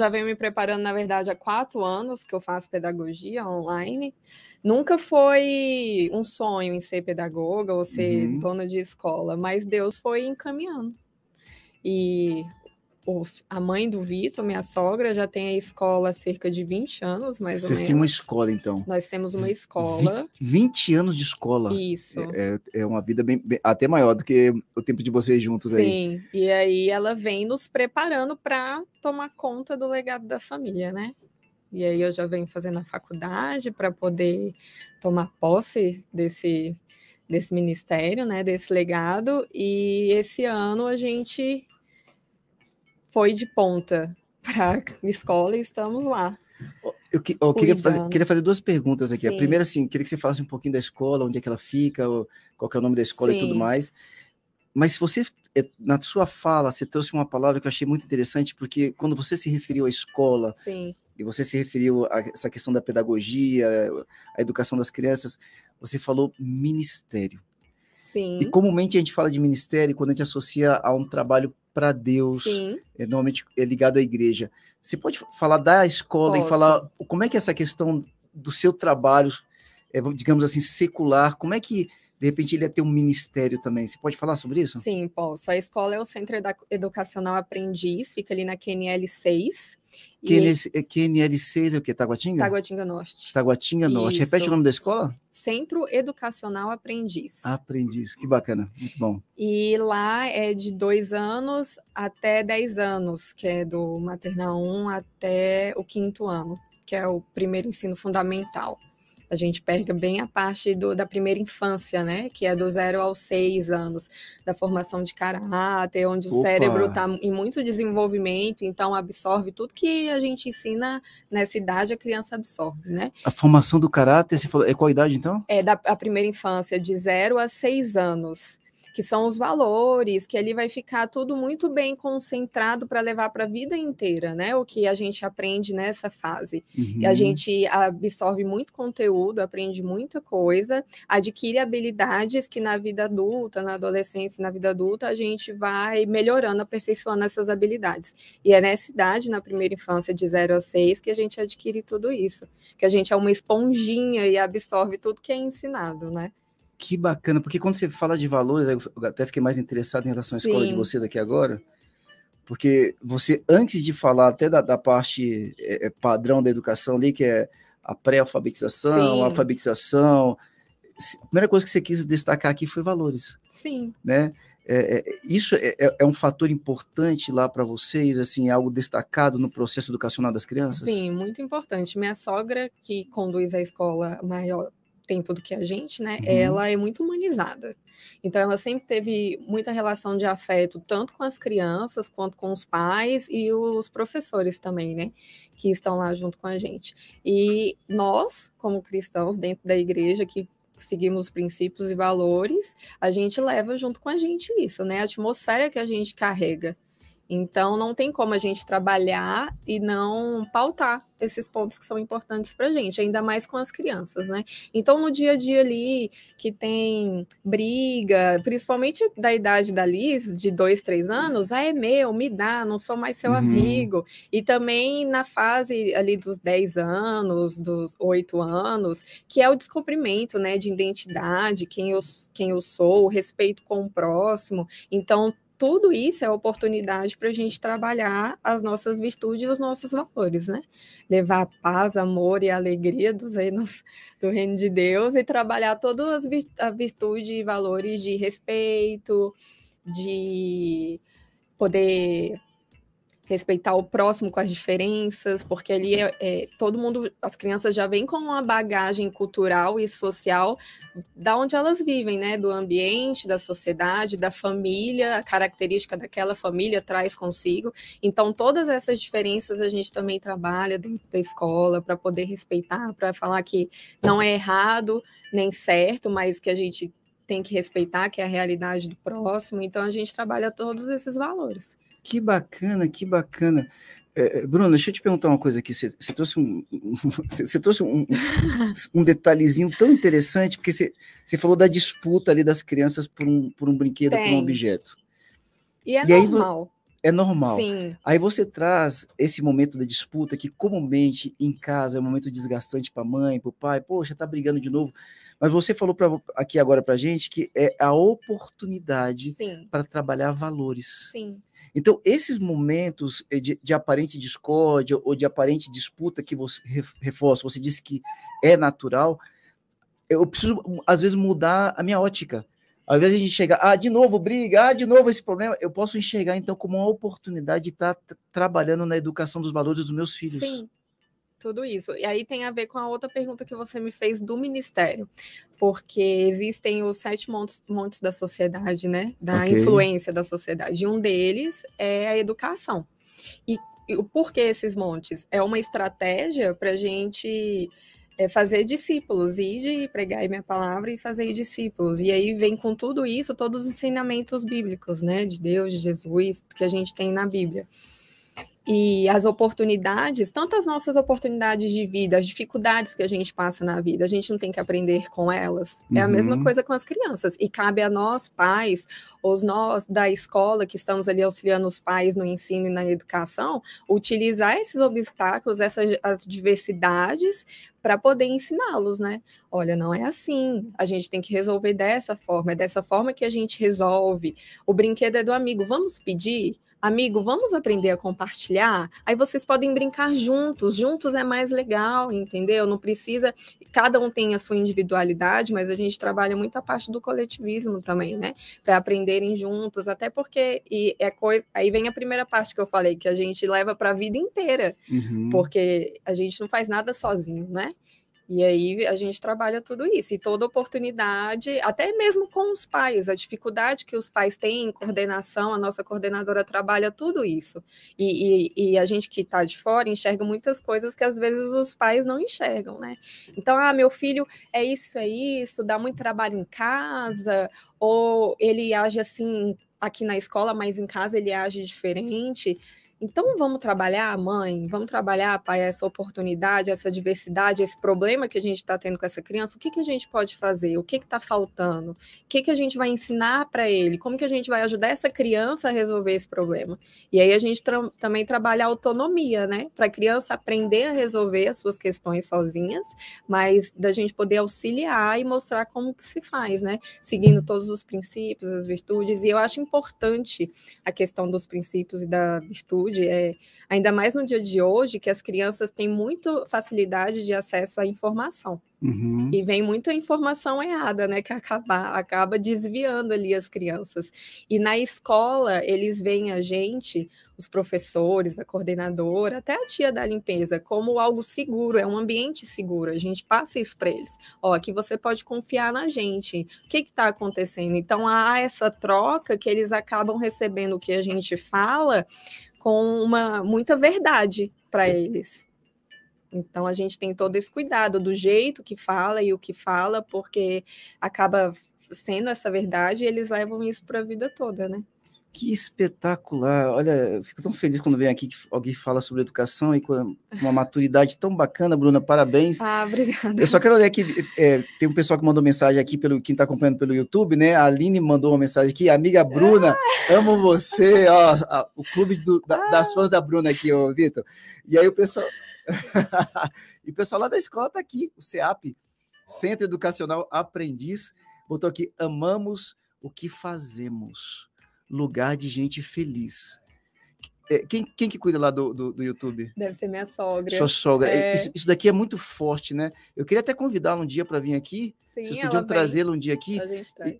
já venho me preparando, na verdade, há quatro anos que eu faço pedagogia online. Nunca foi um sonho em ser pedagoga ou ser uhum. dona de escola, mas Deus foi encaminhando. E a mãe do Vitor, minha sogra, já tem a escola há cerca de 20 anos, mais Vocês ou menos. Vocês têm uma escola, então? Nós temos uma escola. 20 anos de escola. Isso. É, é, é uma vida bem, bem, até maior do que o tempo de vocês juntos Sim. aí. Sim, e aí ela vem nos preparando para tomar conta do legado da família, né? E aí eu já venho fazendo a faculdade para poder tomar posse desse desse ministério, né, desse legado. E esse ano a gente foi de ponta para escola e estamos lá. Eu, que, eu queria, fazer, queria, fazer, duas perguntas aqui. Sim. A primeira, assim, queria que você falasse um pouquinho da escola, onde é que ela fica, qual é o nome da escola Sim. e tudo mais. Mas se você, é, na sua fala, você trouxe uma palavra que eu achei muito interessante, porque quando você se referiu à escola, Sim. e você se referiu a essa questão da pedagogia, a educação das crianças, você falou ministério. Sim. E comumente a gente fala de ministério quando a gente associa a um trabalho para Deus, é, normalmente é ligado à igreja. Você pode falar da escola Posso. e falar como é que é essa questão do seu trabalho, é, digamos assim, secular, como é que de repente ele ia ter um ministério também. Você pode falar sobre isso? Sim, posso. A escola é o Centro Educacional Aprendiz, fica ali na QNL 6. QNL, e... QNL 6 é, é o quê? Taguatinga? Taguatinga Norte. Taguatinga Norte. Isso. Repete o nome da escola? Centro Educacional Aprendiz. Aprendiz, que bacana, muito bom. E lá é de dois anos até dez anos, que é do maternal 1 até o quinto ano, que é o primeiro ensino fundamental a gente pega bem a parte do, da primeira infância, né? Que é do zero aos seis anos, da formação de caráter, onde Opa. o cérebro está em muito desenvolvimento, então absorve tudo que a gente ensina nessa idade, a criança absorve, né? A formação do caráter, você falou, é qual idade então? É da a primeira infância, de zero a seis anos que são os valores, que ali vai ficar tudo muito bem concentrado para levar para a vida inteira, né? O que a gente aprende nessa fase. Uhum. A gente absorve muito conteúdo, aprende muita coisa, adquire habilidades que na vida adulta, na adolescência, na vida adulta, a gente vai melhorando, aperfeiçoando essas habilidades. E é nessa idade, na primeira infância, de 0 a 6, que a gente adquire tudo isso, que a gente é uma esponjinha e absorve tudo que é ensinado, né? Que bacana, porque quando você fala de valores, eu até fiquei mais interessado em relação à escola de vocês aqui agora, porque você, antes de falar até da, da parte é, é padrão da educação ali, que é a pré-alfabetização, a alfabetização, a primeira coisa que você quis destacar aqui foi valores. Sim. Né? É, é, isso é, é, é um fator importante lá para vocês, assim, é algo destacado no processo educacional das crianças? Sim, muito importante. Minha sogra, que conduz a escola maior, tempo do que a gente, né? Uhum. Ela é muito humanizada. Então, ela sempre teve muita relação de afeto, tanto com as crianças, quanto com os pais e os professores também, né? Que estão lá junto com a gente. E nós, como cristãos, dentro da igreja, que seguimos os princípios e valores, a gente leva junto com a gente isso, né? A atmosfera que a gente carrega. Então, não tem como a gente trabalhar e não pautar esses pontos que são importantes para a gente, ainda mais com as crianças, né? Então, no dia a dia ali, que tem briga, principalmente da idade da Liz, de dois, três anos, ah, é meu, me dá, não sou mais seu uhum. amigo. E também na fase ali dos dez anos, dos oito anos, que é o descobrimento, né, de identidade, quem eu, quem eu sou, o respeito com o próximo. Então, tudo isso é oportunidade para a gente trabalhar as nossas virtudes e os nossos valores, né? Levar paz, amor e alegria dos reinos do reino de Deus e trabalhar todas as virtudes e valores de respeito, de poder respeitar o próximo com as diferenças, porque ali é, é, todo mundo, as crianças já vêm com uma bagagem cultural e social da onde elas vivem, né? Do ambiente, da sociedade, da família, a característica daquela família traz consigo. Então, todas essas diferenças a gente também trabalha dentro da escola para poder respeitar, para falar que não é errado nem certo, mas que a gente tem que respeitar, que é a realidade do próximo. Então, a gente trabalha todos esses valores. Que bacana, que bacana. É, Bruno, deixa eu te perguntar uma coisa aqui. Você, você trouxe, um, você trouxe um, um, detalhezinho tão interessante, porque você, você falou da disputa ali das crianças por um, por um brinquedo, Tem. por um objeto. E é e normal. Aí, é normal. Sim. Aí você traz esse momento da disputa que comumente em casa é um momento desgastante para a mãe, para o pai. Poxa, tá brigando de novo. Mas você falou pra, aqui agora para gente que é a oportunidade para trabalhar valores. Sim. Então, esses momentos eh, de, de, aparente discórdia ou de aparente disputa que você reforça, você disse que é natural, eu preciso, às vezes, mudar a minha ótica. Às vezes a gente chega, ah, de novo briga, ah, de novo esse problema, eu posso enxergar então como uma oportunidade de estar tá trabalhando na educação dos valores dos meus filhos. Sim tudo isso. E aí tem a ver com a outra pergunta que você me fez do ministério, porque existem os sete montes, montes da sociedade, né? Da okay. influência da sociedade. E um deles é a educação. E, e por que esses montes? É uma estratégia para a gente é fazer discípulos, ir de pregar minha palavra e fazer discípulos. E aí vem com tudo isso todos os ensinamentos bíblicos, né, de Deus, de Jesus, que a gente tem na Bíblia e as oportunidades, tantas nossas oportunidades de vida, as dificuldades que a gente passa na vida, a gente não tem que aprender com elas. Uhum. É a mesma uhum. coisa com as crianças. E cabe a nós, pais, os nós da escola que estamos ali auxiliando os pais no ensino e na educação, utilizar esses obstáculos, essas as diversidades para poder ensiná-los, né? Olha, não é assim. A gente tem que resolver dessa forma, é dessa forma que a gente resolve. O brinquedo é do amigo. Vamos pedir? amigo, vamos aprender a compartilhar? Aí vocês podem brincar juntos, juntos é mais legal, entendeu? Não precisa, cada um tem a sua individualidade, mas a gente trabalha muito a parte do coletivismo também, né? Para aprenderem juntos, até porque e é coisa, aí vem a primeira parte que eu falei, que a gente leva para a vida inteira, uhum. porque a gente não faz nada sozinho, né? E aí a gente trabalha tudo isso. E toda oportunidade, até mesmo com os pais, a dificuldade que os pais têm em coordenação, a nossa coordenadora trabalha tudo isso. E, e, e a gente que está de fora enxerga muitas coisas que às vezes os pais não enxergam, né? Então, ah, meu filho é isso, é isso, dá muito trabalho em casa, ou ele age assim aqui na escola, mas em casa ele age diferente. Então vamos trabalhar, mãe, vamos trabalhar, pai, essa oportunidade, essa diversidade, esse problema que a gente está tendo com essa criança, o que, que a gente pode fazer? O que está faltando? O que, que a gente vai ensinar para ele? Como que a gente vai ajudar essa criança a resolver esse problema? E aí a gente tra também trabalha a autonomia, né? Para a criança aprender a resolver as suas questões sozinhas, mas da gente poder auxiliar e mostrar como que se faz, né? Seguindo todos os princípios, as virtudes, e eu acho importante a questão dos princípios e da virtude saúde, é, ainda mais no dia de hoje, que as crianças têm muita facilidade de acesso à informação. Uhum. E vem muita informação errada, né? Que acaba, acaba desviando ali as crianças. E na escola, eles veem a gente, os professores, a coordenadora, até a tia da limpeza, como algo seguro, é um ambiente seguro. A gente passa isso para eles. Ó, que você pode confiar na gente. O que está acontecendo? Então há essa troca que eles acabam recebendo o que a gente fala com uma muita verdade para eles. Então a gente tem todo esse cuidado do jeito que fala e o que fala, porque acaba sendo essa verdade e eles levam isso para a vida toda, né? Que espetacular! Olha, eu fico tão feliz quando vem aqui que alguém fala sobre educação e com uma maturidade tão bacana, Bruna. Parabéns. Ah, obrigada. Eu só quero olhar aqui. É, tem um pessoal que mandou mensagem aqui pelo quem está acompanhando pelo YouTube, né? A Aline mandou uma mensagem aqui. Amiga Bruna, ah. amo você. Ó, a, o clube do, da, ah. das fãs da Bruna aqui, ô Vitor. E aí o pessoal. e o pessoal lá da escola está aqui, o CEAP, Centro Educacional Aprendiz, botou aqui: amamos o que fazemos lugar de gente feliz. É, quem, quem que cuida lá do, do, do, YouTube? Deve ser minha sogra. Sua sogra. É. Isso, isso, daqui é muito forte, né? Eu queria até convidá-la um dia para vir aqui. Sim, Vocês podiam trazê-la um dia aqui.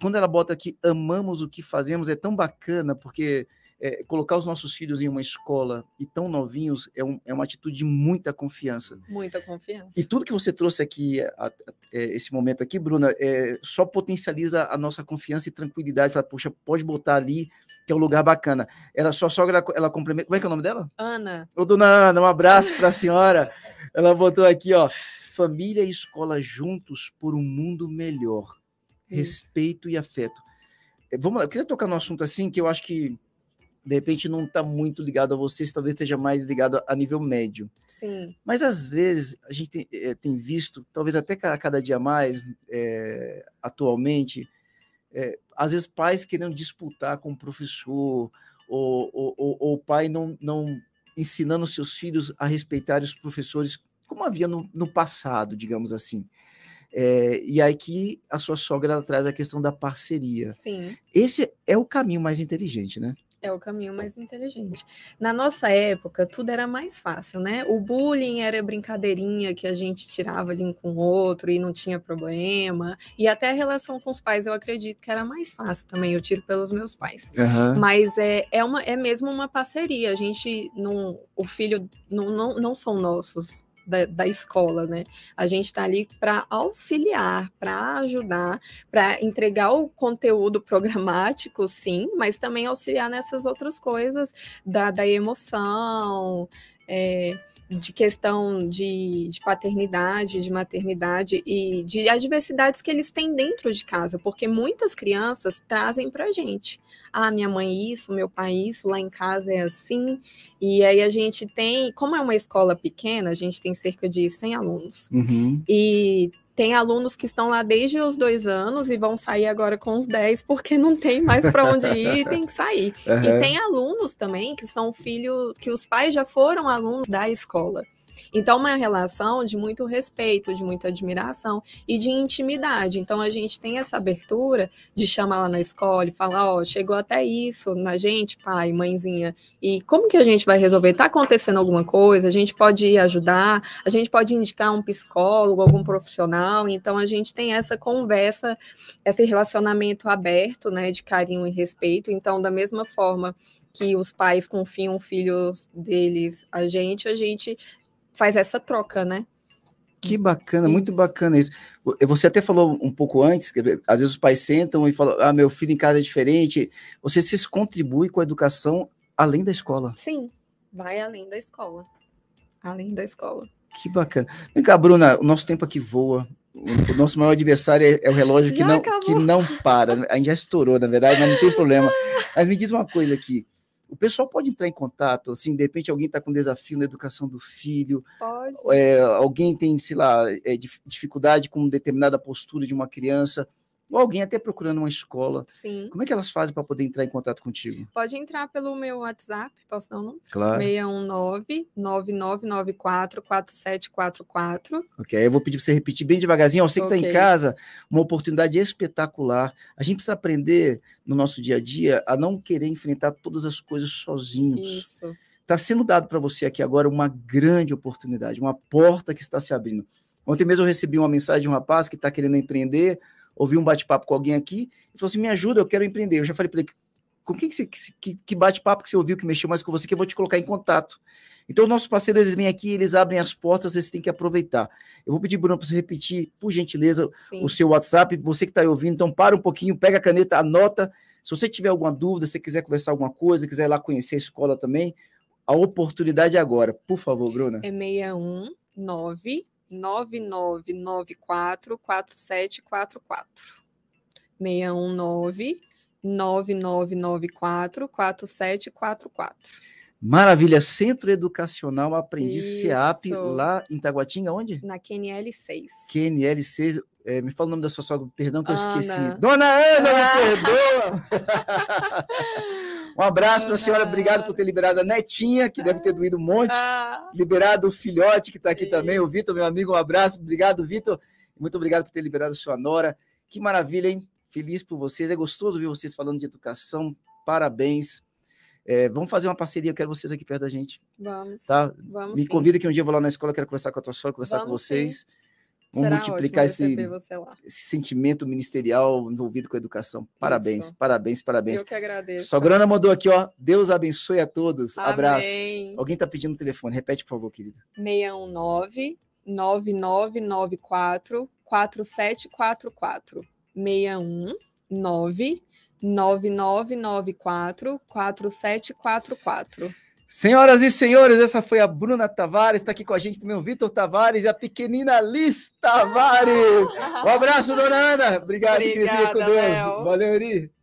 quando ela bota aqui, amamos o que fazemos, é tão bacana, porque é, colocar os nossos filhos em uma escola e tão novinhos é, um, é, uma atitude de muita confiança. Muita confiança. E tudo que você trouxe aqui, a, a, a, é, esse momento aqui, Bruna, é, só potencializa a nossa confiança e tranquilidade. Fala, puxa, pode botar ali que é um lugar bacana. Ela sua sogra, ela, ela complementa. Como é que é o nome dela? Ana. Ô, dona Ana, um abraço para a senhora. ela botou aqui, ó. Família e escola juntos por um mundo melhor. Isso. Respeito e afeto. É, vamos lá, eu queria tocar no assunto assim que eu acho que de repente não está muito ligado a vocês, talvez esteja mais ligado a nível médio. Sim. Mas às vezes a gente tem, é, tem visto, talvez até cada dia mais é, atualmente, é, às vezes pais querendo disputar com o professor, ou, ou o pai não, não ensinando seus filhos a respeitar os professores, como havia no, no passado, digamos assim. É, e aí que a sua sogra traz a questão da parceria. Sim. Esse é o caminho mais inteligente, né? é o caminho mais inteligente. Na nossa época, tudo era mais fácil, né? O bullying era brincadeirinha que a gente tirava de um com o outro e não tinha problema. E até a relação com os pais, eu acredito que era mais fácil também. Eu tiro pelos meus pais. Uhum. Mas é, é, uma, é mesmo uma parceria. A gente não. O filho não, não, não são nossos da, da escola, né? A gente está ali para auxiliar, para ajudar, para entregar o conteúdo programático, sim, mas também auxiliar nessas outras coisas da, da emoção. É, de questão de, de, paternidade, de maternidade e de adversidades que eles têm dentro de casa, porque muitas crianças trazem para a gente. Ah, minha mãe isso, meu pai isso, lá em casa é assim. E aí a gente tem, como é uma escola pequena, a gente tem cerca de 100 alunos. Uhum. E tem alunos que estão lá desde os dois anos e vão sair agora com os dez porque não tem mais para onde ir e tem que sair. Uhum. E tem alunos também que são filhos, que os pais já foram alunos da escola. Então, é uma relação de muito respeito, de muita admiração e de intimidade. Então, a gente tem essa abertura de chamar lá na escola e falar: ó, oh, chegou até isso na gente, pai, mãezinha, e como que a gente vai resolver? Tá acontecendo alguma coisa? A gente pode ir ajudar, a gente pode indicar um psicólogo, algum profissional. Então, a gente tem essa conversa, esse relacionamento aberto, né, de carinho e respeito. Então, da mesma forma que os pais confiam filhos deles a gente, a gente faz essa troca, né? Que bacana, muito bacana isso. Você até falou um pouco antes, que às vezes os pais sentam e falam: ah, meu filho em casa é diferente. Você se contribui com a educação além da escola. Sim, vai além da escola. Além da escola. Que bacana. Vem cá, Bruna, o nosso tempo aqui voa. O nosso maior adversário é, é o relógio que não, que não para. A gente já estourou, na verdade, mas não tem problema. Mas me diz uma coisa aqui o pessoal pode entrar em contato, assim, de repente alguém está com desafio na educação do filho, é, alguém tem, sei lá, é, dificuldade com determinada postura de uma criança, ou alguém até procurando uma escola. Sim. Como é que elas fazem para poder entrar em contato contigo? Pode entrar pelo meu WhatsApp, posso dar um nome? Claro. 619-9994-4744. Ok, eu vou pedir para você repetir bem devagarzinho. Ó, você que está em casa, uma oportunidade espetacular. A gente precisa aprender no nosso dia a dia a não querer enfrentar todas as coisas sozinhos. Isso. Está sendo dado para você aqui agora uma grande oportunidade, uma porta que está se abrindo. Ontem mesmo eu recebi uma mensagem de um rapaz que está querendo empreender, ouvi um bate-papo com alguém aqui e falou assim: me ajuda, eu quero empreender. Eu já falei para ele: com quem que, que, que bate-papo que você ouviu que mexeu mais com você, que eu vou te colocar em contato. Então, os nossos parceiros, eles vêm aqui, eles abrem as portas, vocês têm que aproveitar. Eu vou pedir, Bruno, para você repetir, por gentileza, Sim. o seu WhatsApp. Você que está ouvindo, então para um pouquinho, pega a caneta, anota. Se você tiver alguma dúvida, se quiser conversar alguma coisa, quiser ir lá conhecer a escola também, a oportunidade é agora. Por favor, Bruna. É 619 9994 4744. 619 9994 4744. Maravilha, Centro Educacional Aprendiz Isso. CEAP, lá em Taguatinga, onde? Na QNL 6. QNL 6, é, me fala o nome da sua sogra, perdão que Ana. eu esqueci. Dona Ana, ah. me perdoa! Um abraço para a senhora, uhum. obrigado por ter liberado a netinha, que deve ter doído um monte. Ah. Liberado o filhote, que está aqui também, o Vitor, meu amigo, um abraço. Obrigado, Vitor. Muito obrigado por ter liberado a sua nora. Que maravilha, hein? Feliz por vocês. É gostoso ouvir vocês falando de educação. Parabéns. É, vamos fazer uma parceria, eu quero vocês aqui perto da gente. Vamos. Tá? Vamos Me sim. convida que um dia eu vou lá na escola, quero conversar com a tua senhora, conversar vamos, com vocês. Sim. Vamos Será multiplicar esse, esse, sentimento ministerial envolvido com a educação. Parabéns, Isso. parabéns, parabéns. Eu que agradeço. Sograna mandou aqui, ó. Deus abençoe a todos. Amém. Abraço. Alguém tá pedindo o telefone. Repete, por favor, querida. 619 9994 4744. 619 9994 4744. Senhoras e senhores, essa foi a Bruna Tavares, está aqui com a gente também o Vitor Tavares e a pequenina Liz Tavares. Um abraço, dona Ana. Obrigado, Obrigada, querido, com Deus. Valeu, Eri.